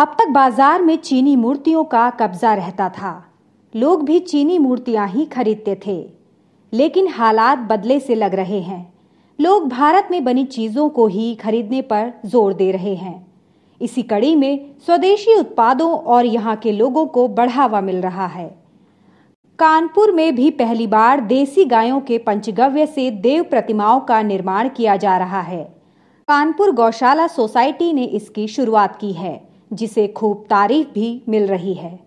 अब तक बाजार में चीनी मूर्तियों का कब्जा रहता था लोग भी चीनी मूर्तियां ही खरीदते थे लेकिन हालात बदले से लग रहे हैं लोग भारत में बनी चीज़ों को ही खरीदने पर जोर दे रहे हैं इसी कड़ी में स्वदेशी उत्पादों और यहाँ के लोगों को बढ़ावा मिल रहा है कानपुर में भी पहली बार देसी गायों के पंचगव्य से देव प्रतिमाओं का निर्माण किया जा रहा है कानपुर गौशाला सोसाइटी ने इसकी शुरुआत की है जिसे खूब तारीफ भी मिल रही है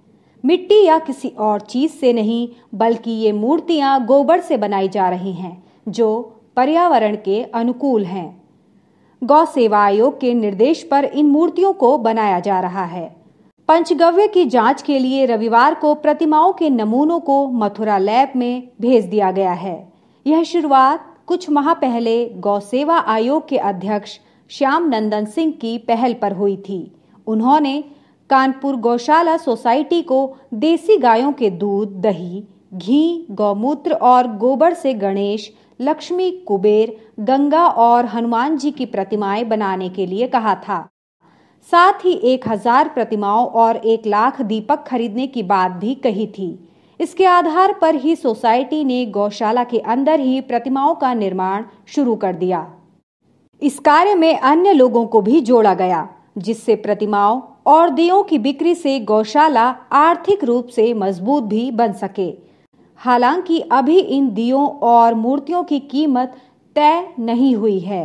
मिट्टी या किसी और चीज़ से नहीं बल्कि ये मूर्तियाँ गोबर से बनाई जा रही हैं जो पर्यावरण के अनुकूल हैं गौ सेवा आयोग के निर्देश पर इन मूर्तियों को बनाया जा रहा है पंचगव्य की जांच के लिए रविवार को प्रतिमाओं के नमूनों को मथुरा लैब में भेज दिया गया है यह शुरुआत कुछ माह पहले गौ सेवा आयोग के अध्यक्ष श्याम नंदन सिंह की पहल पर हुई थी उन्होंने कानपुर गौशाला सोसाइटी को देसी गायों के दूध दही घी गौमूत्र और गोबर से गणेश लक्ष्मी कुबेर गंगा और हनुमान जी की प्रतिमाएं बनाने के लिए कहा था साथ ही एक हजार प्रतिमाओं और एक लाख दीपक खरीदने की बात भी कही थी इसके आधार पर ही सोसाइटी ने गौशाला के अंदर ही प्रतिमाओं का निर्माण शुरू कर दिया इस कार्य में अन्य लोगों को भी जोड़ा गया जिससे प्रतिमाओं और दियों की बिक्री से गौशाला आर्थिक रूप से मजबूत भी बन सके हालांकि अभी इन दियों और मूर्तियों की कीमत तय नहीं हुई है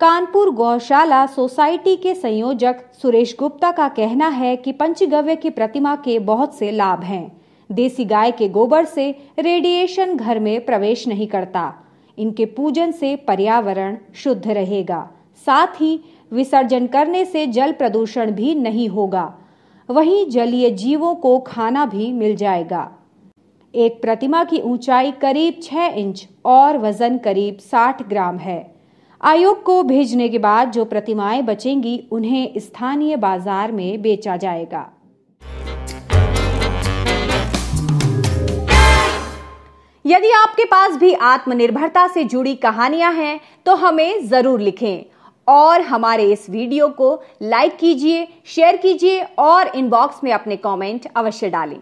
कानपुर गौशाला सोसाइटी के संयोजक सुरेश गुप्ता का कहना है कि पंचगव्य की प्रतिमा के बहुत से लाभ हैं देसी गाय के गोबर से रेडिएशन घर में प्रवेश नहीं करता इनके पूजन से पर्यावरण शुद्ध रहेगा साथ ही विसर्जन करने से जल प्रदूषण भी नहीं होगा वहीं जलीय जीवों को खाना भी मिल जाएगा एक प्रतिमा की ऊंचाई करीब 6 इंच और वजन करीब 60 ग्राम है आयोग को भेजने के बाद जो प्रतिमाएं बचेंगी उन्हें स्थानीय बाजार में बेचा जाएगा यदि आपके पास भी आत्मनिर्भरता से जुड़ी कहानियां हैं तो हमें जरूर लिखें और हमारे इस वीडियो को लाइक कीजिए शेयर कीजिए और इनबॉक्स में अपने कमेंट अवश्य डालें